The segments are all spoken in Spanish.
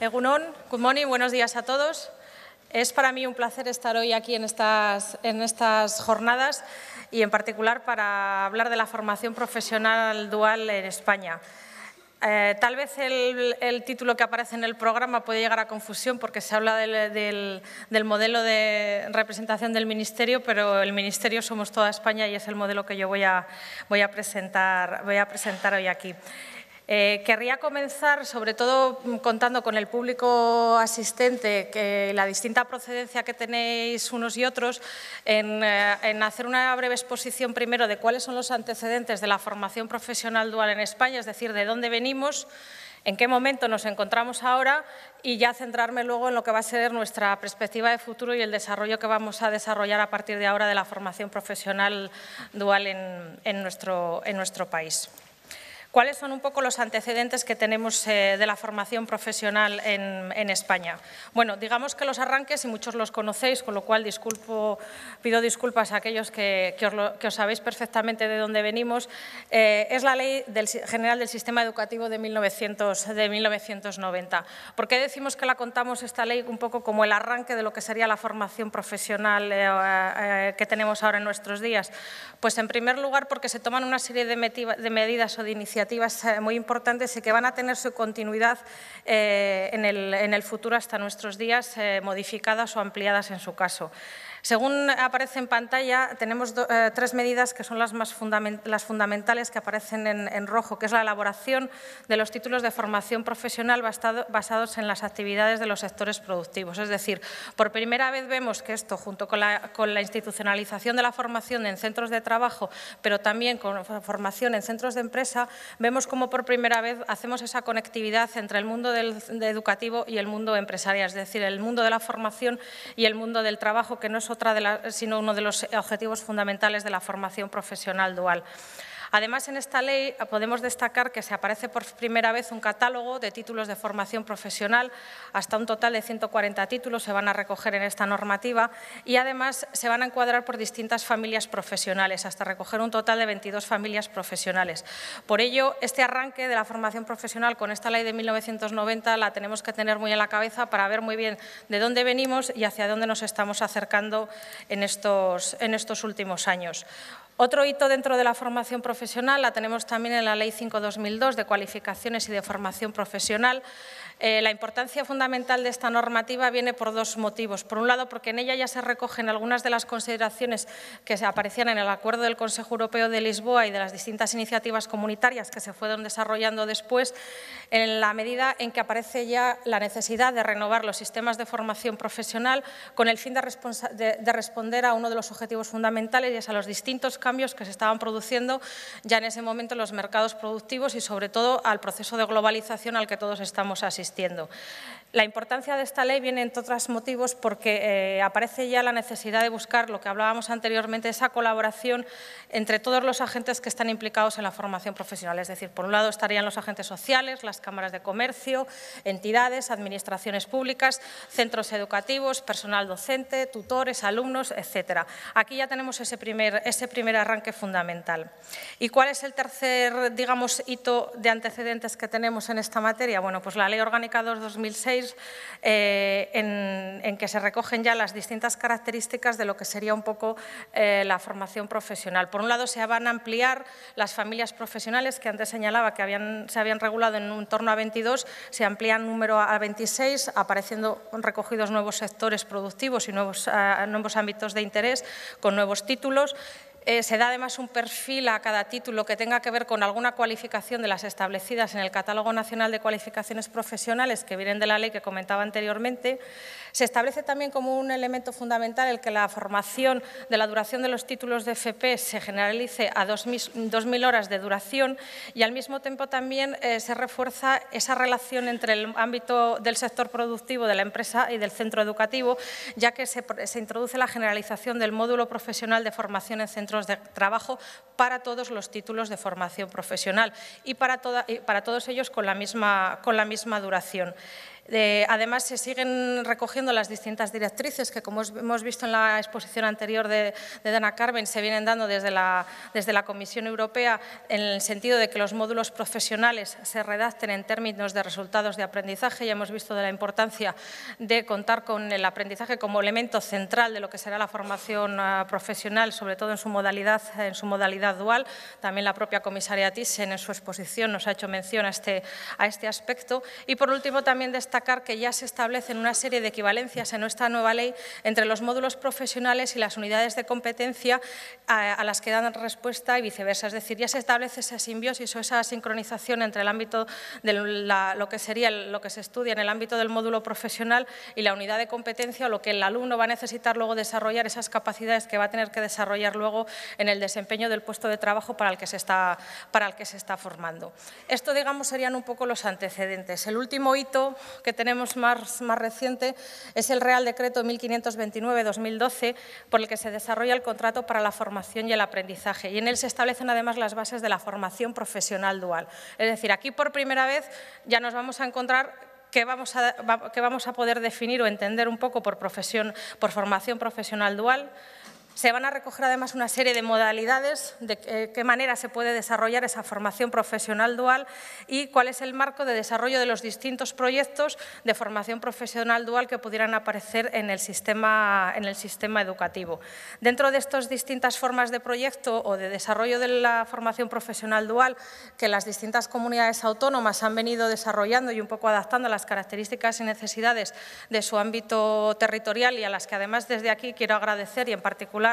Egunon, good buenos días a todos. Es para mí un placer estar hoy aquí en estas, en estas jornadas y en particular para hablar de la formación profesional dual en España. Eh, tal vez el, título que aparece en el programa puede llegar a confusión porque se habla del, modelo de representación del Ministerio, pero el Ministerio somos toda España y es el modelo que yo voy a, voy a, presentar, voy a presentar hoy aquí. Eh, querría comenzar, sobre todo contando con el público asistente, la distinta procedencia que tenéis unos y otros, eh, en, hacer una breve exposición primero de cuáles son los antecedentes de la formación profesional dual en España, es decir, de dónde venimos, en qué momento nos encontramos ahora y ya centrarme luego en lo que va a ser nuestra perspectiva de futuro y el desarrollo que vamos a desarrollar a partir de ahora de la formación profesional dual en nuestro país. ¿Cuáles son un poco los antecedentes que tenemos eh, de la formación profesional en, España? Bueno, digamos que los arranques, y muchos los conocéis, con lo cual pido disculpas a aquellos que, os, sabéis perfectamente de dónde venimos, eh, es la Ley General del Sistema Educativo de, 1990. ¿Por qué decimos que la contamos esta ley un poco como el arranque de lo que sería la formación profesional eh, que tenemos ahora en nuestros días? Pues en primer lugar porque se toman una serie de medidas o de iniciativas iniciativas eh, muy importantes y que van a tener su continuidad eh, en, el, futuro hasta nuestros días, eh, modificadas o ampliadas en su caso. Según aparece en pantalla, tenemos eh, tres medidas que son las, más fundamentales que aparecen en, rojo, que es la elaboración de los títulos de formación profesional basados en las actividades de los sectores productivos. Es decir, por primera vez vemos que esto, junto con la, institucionalización de la formación en centros de trabajo, pero también con formación en centros de empresa, vemos cómo por primera vez hacemos esa conectividad entre el mundo educativo y el mundo empresarial, es decir, el mundo de la formación y el mundo del trabajo, que no es otra de la, sino uno de los objetivos fundamentales de la formación profesional dual. Además, en esta ley podemos destacar que se aparece por primera vez un catálogo de títulos de formación profesional, hasta un total de 140 títulos se van a recoger en esta normativa y además se van a encuadrar por distintas familias profesionales, hasta recoger un total de 22 familias profesionales. Por ello, este arranque de la formación profesional con esta ley de 1990 la tenemos que tener muy en la cabeza para ver muy bien de dónde venimos y hacia dónde nos estamos acercando en estos, en estos últimos años. Otro hito dentro de la formación profesional la tenemos también en la Ley 5-2002 de cualificaciones y de formación profesional. Eh, la importancia fundamental de esta normativa viene por dos motivos. Por un lado, porque en ella ya se recogen algunas de las consideraciones que aparecían en el acuerdo del Consejo Europeo de Lisboa y de las distintas iniciativas comunitarias que se fueron desarrollando después, en la medida en que aparece ya la necesidad de renovar los sistemas de formación profesional con el fin de, de responder a uno de los objetivos fundamentales y es a los distintos cambios que se estaban produciendo ya en ese momento en los mercados productivos y sobre todo al proceso de globalización al que todos estamos asistiendo. La importancia de esta ley viene, entre otros motivos, porque eh, aparece ya la necesidad de buscar, lo que hablábamos anteriormente, esa colaboración entre todos los agentes que están implicados en la formación profesional. Es decir, por un lado estarían los agentes sociales, las cámaras de comercio, entidades, administraciones públicas, centros educativos, personal docente, tutores, alumnos, etc. Aquí ya tenemos ese primer, ese primer arranque fundamental. ¿Y cuál es el tercer, digamos, hito de antecedentes que tenemos en esta materia? Bueno, pues la Ley Orgánica 2006 eh, en, que se recogen ya las distintas características de lo que sería un poco eh, la formación profesional. Por un lado, se van a ampliar las familias profesionales que antes señalaba que se habían regulado en un torno a 22, se amplían número a 26, apareciendo recogidos nuevos sectores productivos y nuevos ah, ámbitos de interés con nuevos títulos. Eh, se da además un perfil a cada título que tenga que ver con alguna cualificación de las establecidas en el Catálogo Nacional de Cualificaciones Profesionales que vienen de la ley que comentaba anteriormente. Se establece también como un elemento fundamental el que la formación de la duración de los títulos de FP se generalice a 2.000 horas de duración y al mismo tiempo también eh, se refuerza esa relación entre el ámbito del sector productivo de la empresa y del centro educativo, ya que se, introduce la generalización del módulo profesional de formación en centros de trabajo para todos los títulos de formación profesional y para, todos ellos con la misma duración. Eh, además, se siguen recogiendo las distintas directrices que, como hemos visto en la exposición anterior de, Dana Carmen, se vienen dando desde la, desde la, Comisión Europea en el sentido de que los módulos profesionales se redacten en términos de resultados de aprendizaje. Ya hemos visto de la importancia de contar con el aprendizaje como elemento central de lo que será la formación eh, profesional, sobre todo en su modalidad, en su modalidad dual. También la propia comisaria Thyssen en su exposición nos ha hecho mención a este, a este aspecto. Y, por último, también destacar que ya se establecen una serie de equivalencias en nuestra nueva ley entre los módulos profesionales y las unidades de competencia a, las que dan respuesta y viceversa. Es decir, ya se establece esa simbiosis o esa sincronización entre el ámbito de lo que sería lo que se estudia en el ámbito del módulo profesional y la unidad de competencia lo que el alumno va a necesitar luego desarrollar, esas capacidades que va a tener que desarrollar luego en el desempeño del puesto de trabajo para el que se está, para el que se está formando. Esto, digamos, serían un poco los antecedentes. El último hito que que tenemos más, más reciente es el Real Decreto 1529-2012, por el que se desarrolla el contrato para la formación y el aprendizaje. Y en él se establecen además las bases de la formación profesional dual. Es decir, aquí por primera vez ya nos vamos a encontrar que vamos, a, que vamos a poder definir o entender un poco por, profesión, por formación profesional dual, se van a recoger además una serie de modalidades de eh, qué manera se puede desarrollar esa formación profesional dual y cuál es el marco de desarrollo de los distintos proyectos de formación profesional dual que pudieran aparecer en el sistema, en el sistema educativo. Dentro de estas distintas formas de proyecto o de desarrollo de la formación profesional dual que las distintas comunidades autónomas han venido desarrollando y un poco adaptando a las características y necesidades de su ámbito territorial y a las que además desde aquí quiero agradecer y en particular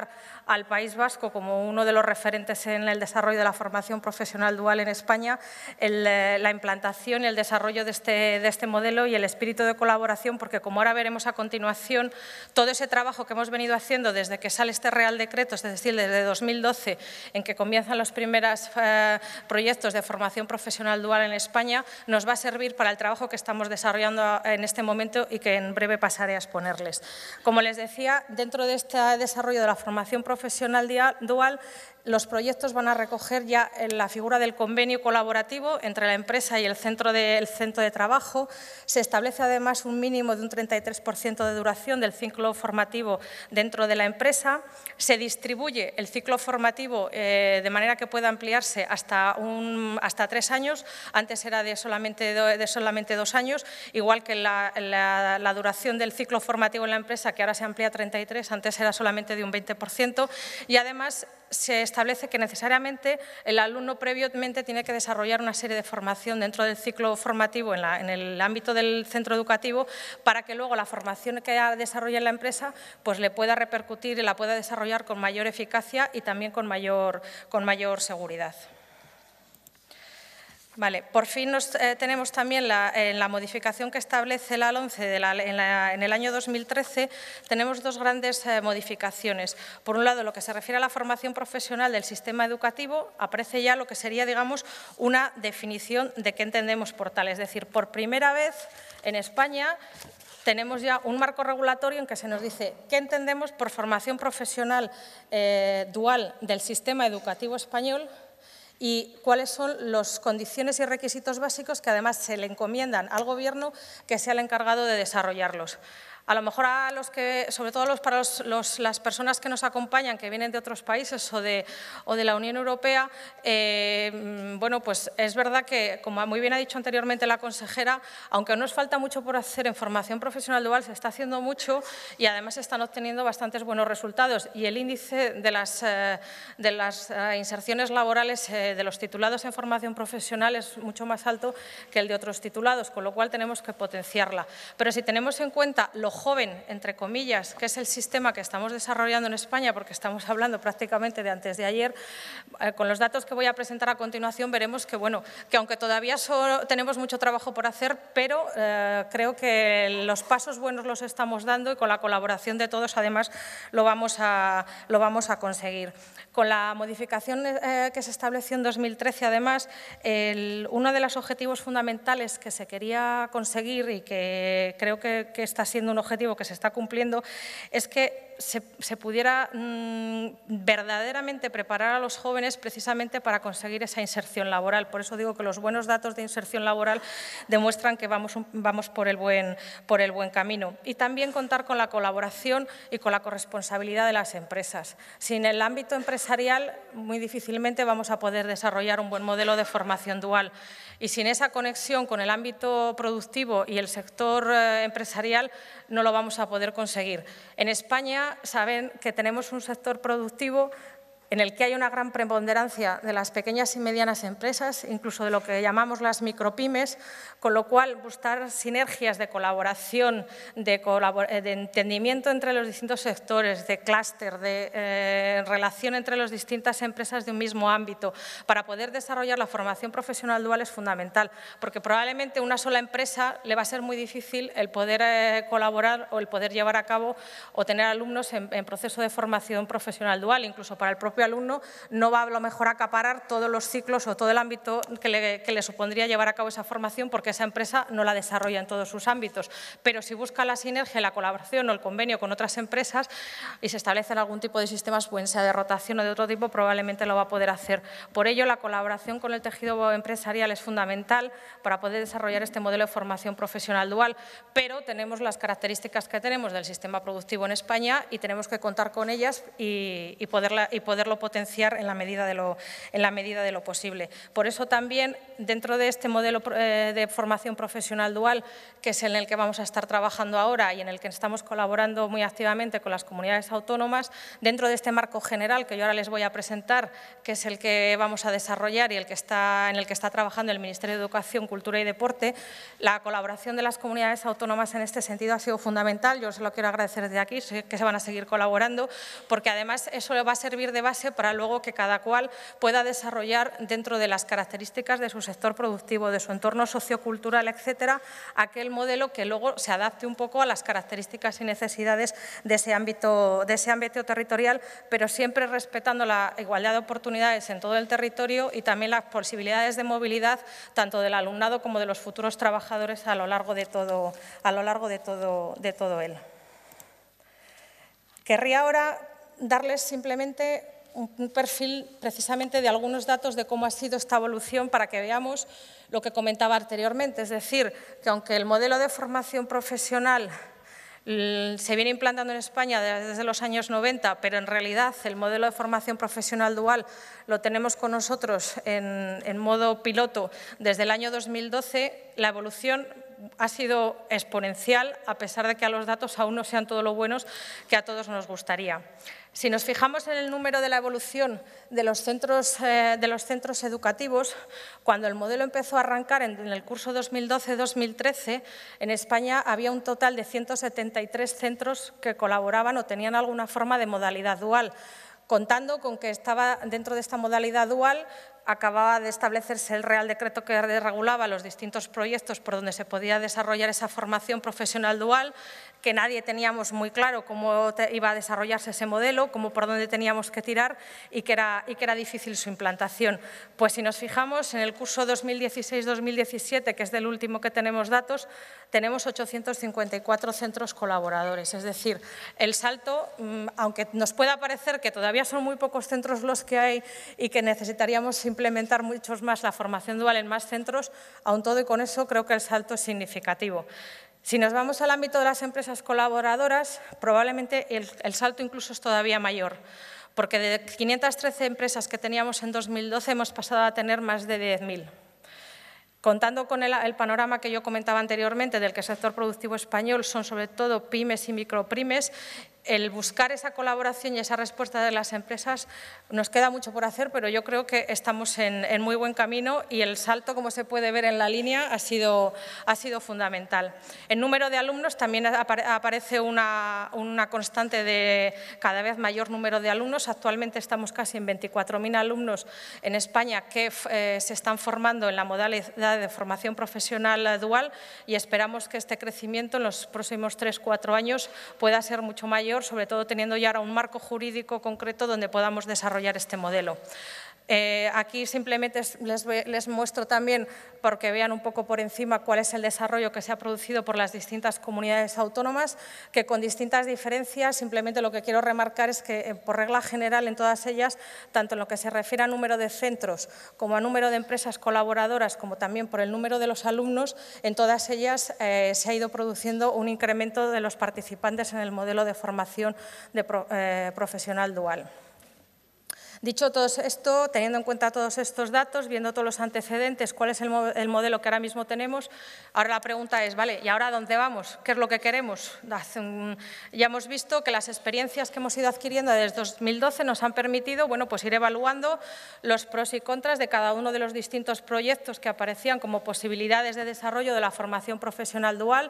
al País Vasco como uno de los referentes en el desarrollo de la formación profesional dual en España, eh, la implantación y el desarrollo de este, de este modelo y el espíritu de colaboración, porque como ahora veremos a continuación, todo ese trabajo que hemos venido haciendo desde que sale este Real Decreto, es decir, desde 2012, en que comienzan los primeros eh, proyectos de formación profesional dual en España, nos va a servir para el trabajo que estamos desarrollando en este momento y que en breve pasaré a exponerles. Como les decía, dentro de este desarrollo de la formación profesional dual los proyectos van a recoger ya eh, la figura del convenio colaborativo entre la empresa y el centro de, centro de trabajo. Se establece además un mínimo de un 33% de duración del ciclo formativo dentro de la empresa. Se distribuye el ciclo formativo eh, de manera que pueda ampliarse hasta, un, hasta tres años. Antes era de solamente, de solamente dos años, igual que la, la duración del ciclo formativo en la empresa, que ahora se amplía a 33, antes era solamente de un 20%. Y además se establece que necesariamente el alumno previamente tiene que desarrollar una serie de formación dentro del ciclo formativo en, el ámbito del centro educativo para que luego la formación que desarrolla en la empresa pues le pueda repercutir y la pueda desarrollar con mayor eficacia y también con mayor seguridad por fin eh, tenemos también la, la, modificación que establece la 11 en, el año 2013. Tenemos dos grandes eh, modificaciones. Por un lado, lo que se refiere a la formación profesional del sistema educativo, aparece ya lo que sería, digamos, una definición de qué entendemos por tal. Es decir, por primera vez en España tenemos ya un marco regulatorio en que se nos dice qué entendemos por formación profesional eh, dual del sistema educativo español y cuáles son las condiciones y requisitos básicos que además se le encomiendan al Gobierno que sea el encargado de desarrollarlos. A lo mejor a los que, sobre todo los, para las personas que nos acompañan, que vienen de otros países o de, de la Unión Europea, eh, bueno, pues es verdad que, como muy bien ha dicho anteriormente la consejera, aunque nos falta mucho por hacer en formación profesional dual, se está haciendo mucho y además están obteniendo bastantes buenos resultados. Y el índice de las, eh, de las eh, inserciones laborales de los titulados en formación profesional es mucho más alto que el de otros titulados, con lo cual tenemos que potenciarla. Pero si tenemos en cuenta lo joven, entre comillas, que es el sistema que estamos desarrollando en España, porque estamos hablando prácticamente de antes de ayer, eh, con los datos que voy a presentar a continuación veremos que, bueno, que aunque todavía tenemos mucho trabajo por hacer, pero eh, creo que los pasos buenos los estamos dando y con la colaboración de todos, además, lo vamos a, lo vamos a conseguir. Con la modificación eh, que se estableció en 2013, además, uno de los objetivos fundamentales que se quería conseguir y que creo que, que está siendo un objetivo que se está cumpliendo, es que se, pudiera mm, verdaderamente preparar a los jóvenes precisamente para conseguir esa inserción laboral. Por eso digo que los buenos datos de inserción laboral demuestran que vamos, vamos por, el buen, por el buen camino. Y también contar con la colaboración y con la corresponsabilidad de las empresas. Sin el ámbito empresarial, muy difícilmente vamos a poder desarrollar un buen modelo de formación dual. Y sin esa conexión con el ámbito productivo y el sector eh, empresarial, no lo vamos a poder conseguir. En España saben que tenemos un sector productivo en el que hay una gran preponderancia de las pequeñas y medianas empresas, incluso de lo que llamamos las micropymes, con lo cual buscar sinergias de colaboración, de, eh, de entendimiento entre los distintos sectores, de clúster, de eh, relación entre las distintas empresas de un mismo ámbito, para poder desarrollar la formación profesional dual es fundamental, porque probablemente una sola empresa le va a ser muy difícil el poder eh, colaborar o el poder llevar a cabo o tener alumnos en, en proceso de formación profesional dual, incluso para el propio propio alumno no va a lo mejor a acaparar todos los ciclos o todo el ámbito que le, supondría llevar a cabo esa formación porque esa empresa no la desarrolla en todos sus ámbitos. Pero si busca la sinergia, la colaboración o el convenio con otras empresas y se establecen algún tipo de sistemas, buen sea de rotación o de otro tipo, probablemente lo va a poder hacer. Por ello, la colaboración con el tejido empresarial es fundamental para poder desarrollar este modelo de formación profesional dual, pero tenemos las características que tenemos del sistema productivo en España y tenemos que contar con ellas y, y, poderla, y poder lo potenciar en la medida de lo, en la medida de lo posible. Por eso también dentro de este modelo eh, de formación profesional dual, que es en el que vamos a estar trabajando ahora y en el que estamos colaborando muy activamente con las comunidades autónomas, dentro de este marco general que yo ahora les voy a presentar, que es el que vamos a desarrollar y el que está, en el que está trabajando el Ministerio de Educación, Cultura y Deporte, la colaboración de las comunidades autónomas en este sentido ha sido fundamental. Yo se lo quiero agradecer desde aquí, que se van a seguir colaborando, porque además eso va a servir de base para luego que cada cual pueda desarrollar dentro de las características de su sector productivo, de su entorno sociocultural, etcétera, aquel modelo que luego se adapte un poco a las características y necesidades de ese ámbito, de ese ámbito territorial, pero siempre respetando la igualdad de oportunidades en todo el territorio y también las posibilidades de movilidad tanto del alumnado como de los futuros trabajadores a lo largo de todo, a lo largo de todo, de todo él. Querría ahora darles simplemente un perfil precisamente de algunos datos de cómo ha sido esta evolución para que veamos lo que comentaba anteriormente. Es decir, que aunque el modelo de formación profesional mm, se viene implantando en España desde los años 90, pero en realidad el modelo de formación profesional dual lo tenemos con nosotros en, en modo piloto desde el año 2012, la evolución ha sido exponencial, a pesar de que a los datos aún no sean todo lo buenos que a todos nos gustaría. Si nos fijamos en el número de la evolución de los centros, eh, educativos, cuando el modelo empezó a arrancar en, en el curso 2012-2013, en España había un total de 173 centros que colaboraban o tenían alguna forma de modalidad dual, contando con que estaba dentro de esta modalidad dual acababa de establecerse el Real Decreto que regulaba los distintos proyectos por donde se podía desarrollar esa formación profesional dual, que nadie teníamos muy claro cómo iba a desarrollarse ese modelo, cómo por dónde teníamos que tirar y que era, y que era difícil su implantación. Pues si nos fijamos en el curso 2016-2017, que es del último que tenemos datos, tenemos 854 centros colaboradores. Es decir, el salto, mm, aunque nos pueda parecer que todavía son muy pocos centros los que hay y que necesitaríamos implementar muchos más la formación dual en más centros, aun todo y con eso creo que el salto es significativo. Si nos vamos al ámbito de las empresas colaboradoras, probablemente el, salto incluso es todavía mayor, porque de 513 empresas que teníamos en 2012 hemos pasado a tener más de 10.000. Contando con el, panorama que yo comentaba anteriormente del que el sector productivo español son sobre todo pymes y micropymes, el buscar esa colaboración y esa respuesta de las empresas nos queda mucho por hacer, pero yo creo que estamos en, muy buen camino y el salto, como se puede ver en la línea, ha sido, fundamental. En número de alumnos también aparece una, constante de cada vez mayor número de alumnos. Actualmente estamos casi en 24.000 alumnos en España que eh, se están formando en la modalidad de formación profesional dual y esperamos que este crecimiento en los próximos 3-4 años pueda ser mucho mayor sobre todo teniendo ya ahora un marco jurídico concreto donde podamos desarrollar este modelo. Eh, aquí simplemente les, muestro también, porque vean un poco por encima cuál es el desarrollo que se ha producido por las distintas comunidades autónomas, que con distintas diferencias, simplemente lo que quiero remarcar es que, eh, por regla general, en todas ellas, tanto en lo que se refiere al número de centros como a número de empresas colaboradoras, como también por el número de los alumnos, en todas ellas eh, se ha ido produciendo un incremento de los participantes en el modelo de formación profesional dual. Dicho todo esto, teniendo en cuenta todos estos datos, viendo todos los antecedentes, cuál es el, modelo que ahora mismo tenemos, ahora la pregunta es, vale, ¿y ahora dónde vamos? ¿Qué es lo que queremos? Ya hemos visto que las experiencias que hemos ido adquiriendo desde 2012 nos han permitido bueno, pues ir evaluando los pros y contras de cada uno de los distintos proyectos que aparecían como posibilidades de desarrollo de la formación profesional dual.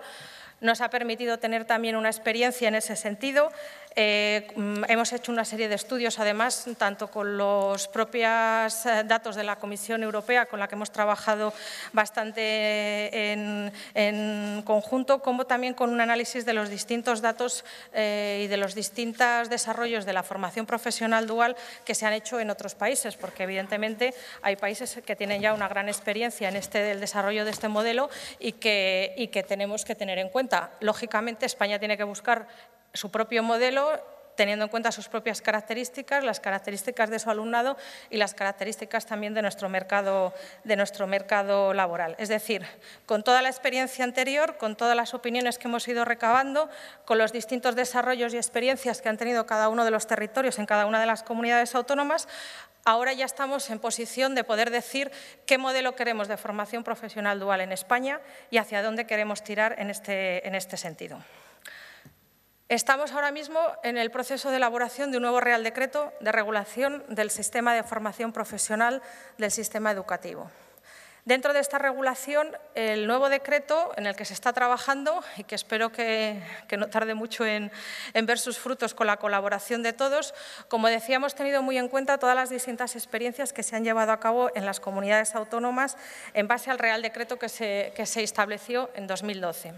Nos ha permitido tener también una experiencia en ese sentido. Eh, mm, hemos hecho una serie de estudios, además, tanto con los propios eh, datos de la Comisión Europea, con la que hemos trabajado bastante en, conjunto, como también con un análisis de los distintos datos eh, y de los distintos desarrollos de la formación profesional dual que se han hecho en otros países, porque evidentemente hay países que tienen ya una gran experiencia en este, el desarrollo de este modelo y que, y que tenemos que tener en cuenta. Lógicamente, España tiene que buscar su propio modelo teniendo en cuenta sus propias características, las características de su alumnado y las características también de nuestro mercado, de nuestro mercado laboral. Es decir, con toda la experiencia anterior, con todas las opiniones que hemos ido recabando, con los distintos desarrollos y experiencias que han tenido cada uno de los territorios en cada una de las comunidades autónomas, ahora ya estamos en posición de poder decir qué modelo queremos de formación profesional dual en España y hacia dónde queremos tirar en este, este sentido. Estamos ahora mismo en el proceso de elaboración de un nuevo Real Decreto de regulación del sistema de formación profesional del sistema educativo. Dentro de esta regulación, el nuevo decreto en el que se está trabajando y que espero que, no tarde mucho en, ver sus frutos con la colaboración de todos, como decía, hemos tenido muy en cuenta todas las distintas experiencias que se han llevado a cabo en las comunidades autónomas en base al Real Decreto que se, que se estableció en 2012.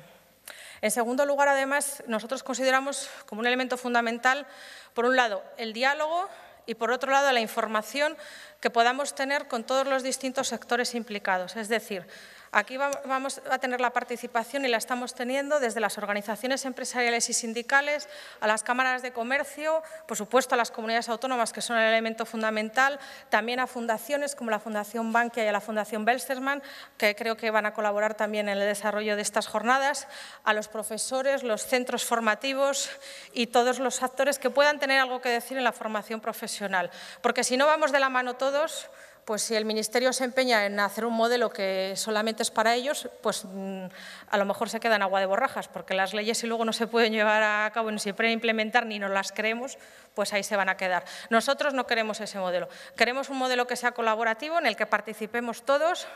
En segundo lugar, además, nosotros consideramos como un elemento fundamental, por un lado, el diálogo y, por otro lado, la información que podamos tener con todos los distintos sectores implicados. Es decir, Aquí vamos a tener la participación y la estamos teniendo desde las organizaciones empresariales y sindicales, a las cámaras de comercio, por supuesto a las comunidades autónomas, que son el elemento fundamental, también a fundaciones como la Fundación Bankia y a la Fundación Belsterman, que creo que van a colaborar también en el desarrollo de estas jornadas, a los profesores, los centros formativos y todos los actores que puedan tener algo que decir en la formación profesional. Porque si no vamos de la mano todos, pues si el Ministerio se empeña en hacer un modelo que solamente es para ellos, pues mm, a lo mejor se queda en agua de borrajas, porque las leyes si luego no se pueden llevar a cabo, ni se pueden implementar, ni nos las creemos, pues ahí se van a quedar. Nosotros no queremos ese modelo. Queremos un modelo que sea colaborativo, en el que participemos todos.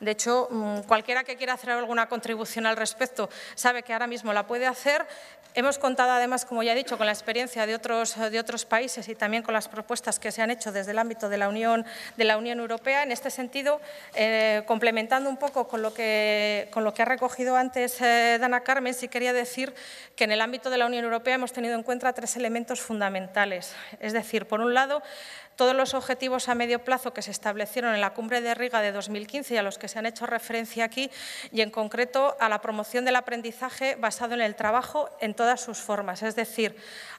De hecho, mm, cualquiera que quiera hacer alguna contribución al respecto sabe que ahora mismo la puede hacer Hemos contado además, como ya he dicho, con la experiencia de otros, países y también con las propuestas que se han hecho desde el ámbito de la Unión, Europea. En este sentido, eh, complementando un poco con lo que, ha recogido antes eh, Dana Carmen, sí quería decir que en el ámbito de la Unión Europea hemos tenido en cuenta tres elementos fundamentales. Es decir, por un lado, todos los objetivos a medio plazo que se establecieron en la cumbre de Riga de 2015 y a los que se han hecho referencia aquí, y en concreto a la promoción del aprendizaje basado en el trabajo en todas sus formas, es decir,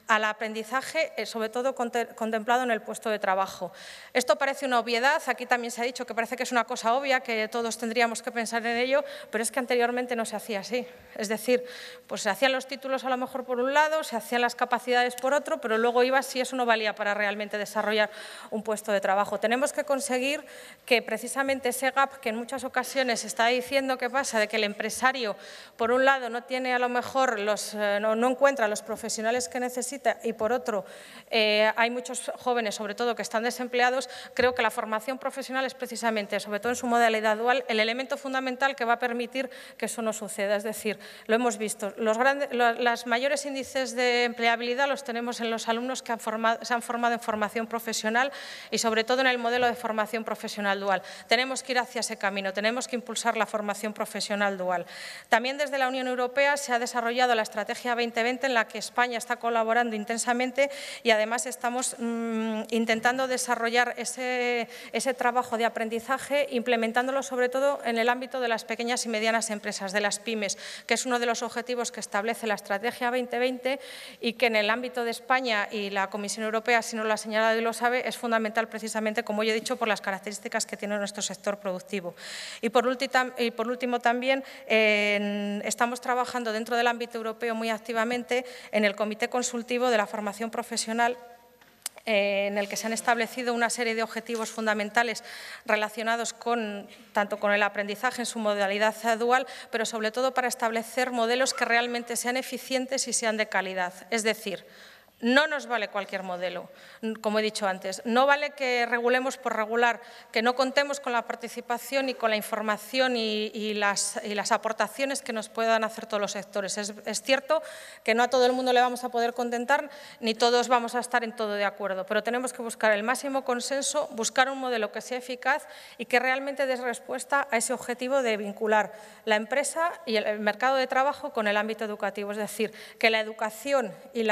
al aprendizaje eh, sobre todo contemplado en el puesto de trabajo. Esto parece una obviedad, aquí también se ha dicho que parece que es una cosa obvia, que todos tendríamos que pensar en ello, pero es que anteriormente no se hacía así. Es decir, pues se hacían los títulos a lo mejor por un lado, se hacían las capacidades por otro, pero luego iba si eso no valía para realmente desarrollar un puesto de trabajo. Tenemos que conseguir que precisamente ese gap que en muchas ocasiones está diciendo que pasa, de que el empresario, por un lado, no tiene a lo mejor, los, eh, no, encuentra los profesionales que necesita y por otro, eh, hay muchos jóvenes, sobre todo, que están desempleados, creo que la formación profesional es precisamente, sobre todo en su modalidad dual, el elemento fundamental que va a permitir que eso no suceda. Es decir, lo hemos visto, los grandes, los, mayores índices de empleabilidad los tenemos en los alumnos que han formado, se han formado en formación profesional y sobre todo en el modelo de formación profesional dual. Tenemos que ir hacia ese camino, tenemos que impulsar la formación profesional dual. También desde la Unión Europea se ha desarrollado la Estrategia 2020 en la que España está colaborando intensamente y además estamos mm, intentando desarrollar ese, ese trabajo de aprendizaje implementándolo sobre todo en el ámbito de las pequeñas y medianas empresas, de las pymes, que es uno de los objetivos que establece la Estrategia 2020 y que en el ámbito de España y la Comisión Europea, si no lo ha señalado y lo sabe, es fundamental precisamente, como yo he dicho, por las características que tiene nuestro sector productivo. Y por, último, también estamos trabajando dentro del ámbito europeo muy activamente en el Comité Consultivo de la Formación Profesional eh, en el que se han establecido una serie de objetivos fundamentales relacionados con, tanto con el aprendizaje en su modalidad dual, pero sobre todo para establecer modelos que realmente sean eficientes y sean de calidad. Es decir, no nos vale cualquier modelo, como he dicho antes. No vale que regulemos por regular, que no contemos con la participación y con la información y, las, aportaciones que nos puedan hacer todos los sectores. Es, cierto que no a todo el mundo le vamos a poder contentar, ni todos vamos a estar en todo de acuerdo, pero tenemos que buscar el máximo consenso, buscar un modelo que sea eficaz y que realmente dé respuesta a ese objetivo de vincular la empresa y el mercado de trabajo con el ámbito educativo. Es decir, que la educación y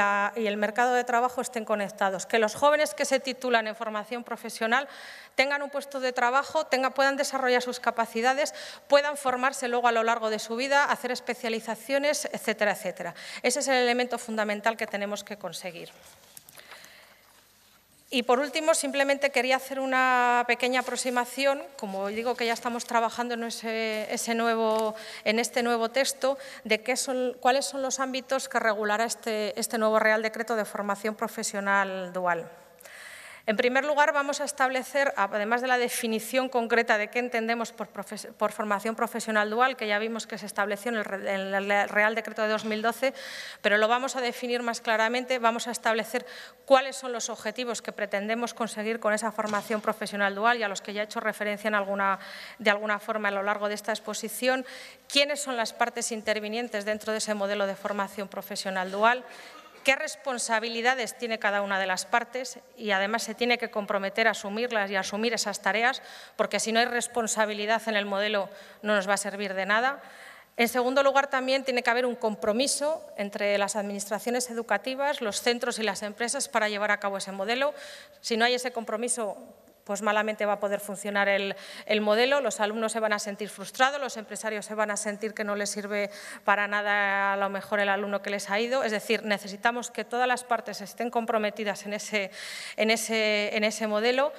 el mercado de trabajo estén conectados, que los jóvenes que se titulan en formación profesional tengan un puesto de trabajo, puedan desarrollar sus capacidades, puedan formarse luego a lo largo de su vida, hacer especializaciones, etcétera, etcétera. Ese es el elemento fundamental que tenemos que conseguir. Y por último, simplemente quería hacer una pequeña aproximación, como digo que ya estamos trabajando en, en este nuevo texto, de qué son, cuáles son los ámbitos que regulará este, este nuevo Real Decreto de Formación Profesional Dual. En primer lugar, vamos a establecer, además de la definición concreta de qué entendemos por, formación profesional dual, que ya vimos que se estableció en el, Real Decreto de 2012, pero lo vamos a definir más claramente, vamos a establecer cuáles son los objetivos que pretendemos conseguir con esa formación profesional dual y a los que ya he hecho referencia de alguna forma a lo largo de esta exposición, quiénes son las partes intervinientes dentro de ese modelo de formación profesional dual, qué responsabilidades tiene cada una de las partes y además se tiene que comprometer a asumirlas y a asumir esas tareas, porque si no hay responsabilidad en el modelo no nos va a servir de nada. En segundo lugar, también tiene que haber un compromiso entre las administraciones educativas, los centros y las empresas para llevar a cabo ese modelo. Si no hay ese compromiso, pues malamente va a poder funcionar el, modelo, los alumnos se van a sentir frustrados, los empresarios se van a sentir que no les sirve para nada a lo mejor el alumno que les ha ido, es decir, necesitamos que todas las partes estén comprometidas en ese, en ese, en ese modelo,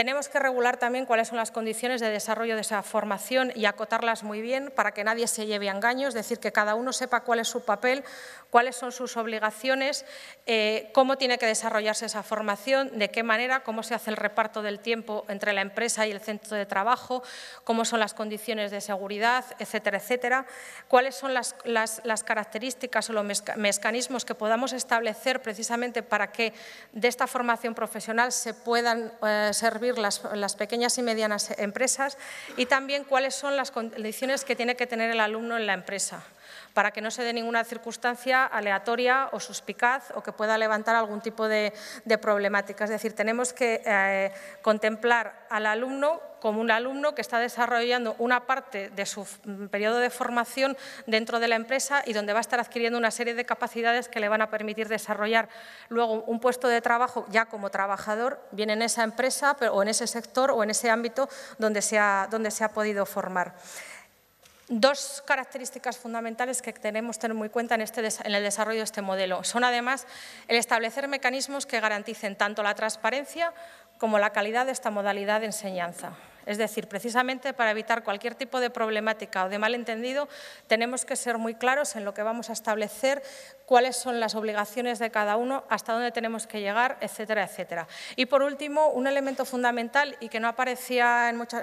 tenemos que regular también cuáles son las condiciones de desarrollo de esa formación y acotarlas muy bien para que nadie se lleve a engaño, es decir, que cada uno sepa cuál es su papel, cuáles son sus obligaciones, eh, cómo tiene que desarrollarse esa formación, de qué manera, cómo se hace el reparto del tiempo entre la empresa y el centro de trabajo, cómo son las condiciones de seguridad, etcétera, etcétera, cuáles son las, las, características o los mecanismos que podamos establecer precisamente para que de esta formación profesional se puedan eh, servir las pequeñas y medianas empresas y también cuáles son las condiciones que tiene que tener el alumno en la empresa para que no se dé ninguna circunstancia aleatoria o suspicaz o que pueda levantar algún tipo de, problemática. Es decir, tenemos que eh, contemplar al alumno como un alumno que está desarrollando una parte de su mm, periodo de formación dentro de la empresa y donde va a estar adquiriendo una serie de capacidades que le van a permitir desarrollar luego un puesto de trabajo ya como trabajador, bien en esa empresa o en ese sector o en ese ámbito donde donde se ha podido formar. Dos características fundamentales que tenemos que tener muy en cuenta en, este en el desarrollo de este modelo son, además, el establecer mecanismos que garanticen tanto la transparencia como la calidad de esta modalidad de enseñanza. Es decir, precisamente para evitar cualquier tipo de problemática o de malentendido, tenemos que ser muy claros en lo que vamos a establecer cuáles son las obligaciones de cada uno, hasta dónde tenemos que llegar, etcétera, etcétera. Y por último, un elemento fundamental y que no aparecía en muchas...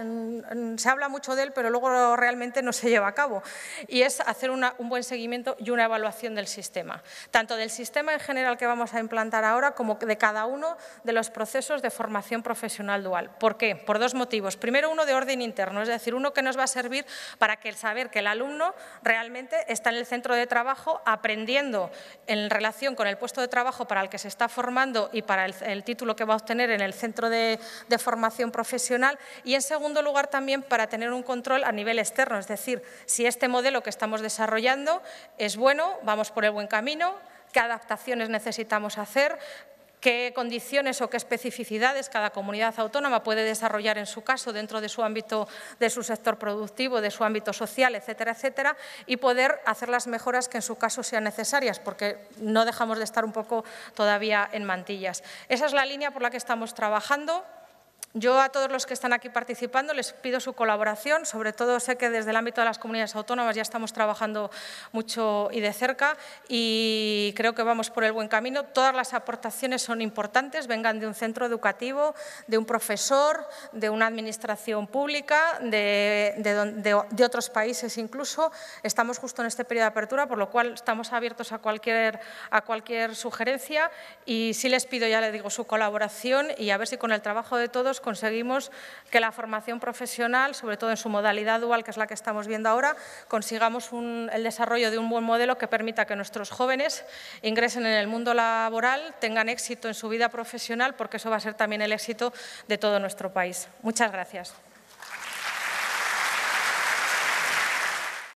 Se habla mucho de él, pero luego realmente no se lleva a cabo, y es hacer un buen seguimiento y una evaluación del sistema, tanto del sistema en general que vamos a implantar ahora como de cada uno de los procesos de formación profesional dual. ¿Por qué? Por dos motivos. Primero, uno de orden interno, es decir, uno que nos va a servir para que el saber que el alumno realmente está en el centro de trabajo aprendiendo en relación con el puesto de trabajo para el que se está formando y para el, título que va a obtener en el centro de formación profesional y, en segundo lugar, también para tener un control a nivel externo, es decir, si este modelo que estamos desarrollando es bueno, vamos por el buen camino, qué adaptaciones necesitamos hacer, qué condiciones o qué especificidades cada comunidad autónoma puede desarrollar en su caso dentro de su ámbito, de su sector productivo, de su ámbito social, etcétera, etcétera, y poder hacer las mejoras que en su caso sean necesarias, porque no dejamos de estar un poco todavía en mantillas. Esa es la línea por la que estamos trabajando. Yo a todos los que están aquí participando les pido su colaboración, sobre todo sé que desde el ámbito de las comunidades autónomas ya estamos trabajando mucho y de cerca y creo que vamos por el buen camino. Todas las aportaciones son importantes, vengan de un centro educativo, de un profesor, de una administración pública, de, de, otros países incluso. Estamos justo en este periodo de apertura, por lo cual estamos abiertos a cualquier, a cualquier sugerencia y sí les pido, ya les digo, su colaboración y a ver si con el trabajo de todos conseguimos que la formación profesional, sobre todo en su modalidad dual, que es la que estamos viendo ahora, consigamos el desarrollo de un buen modelo que permita que nuestros jóvenes ingresen en el mundo laboral, tengan éxito en su vida profesional, porque eso va a ser también el éxito de todo nuestro país. Muchas gracias.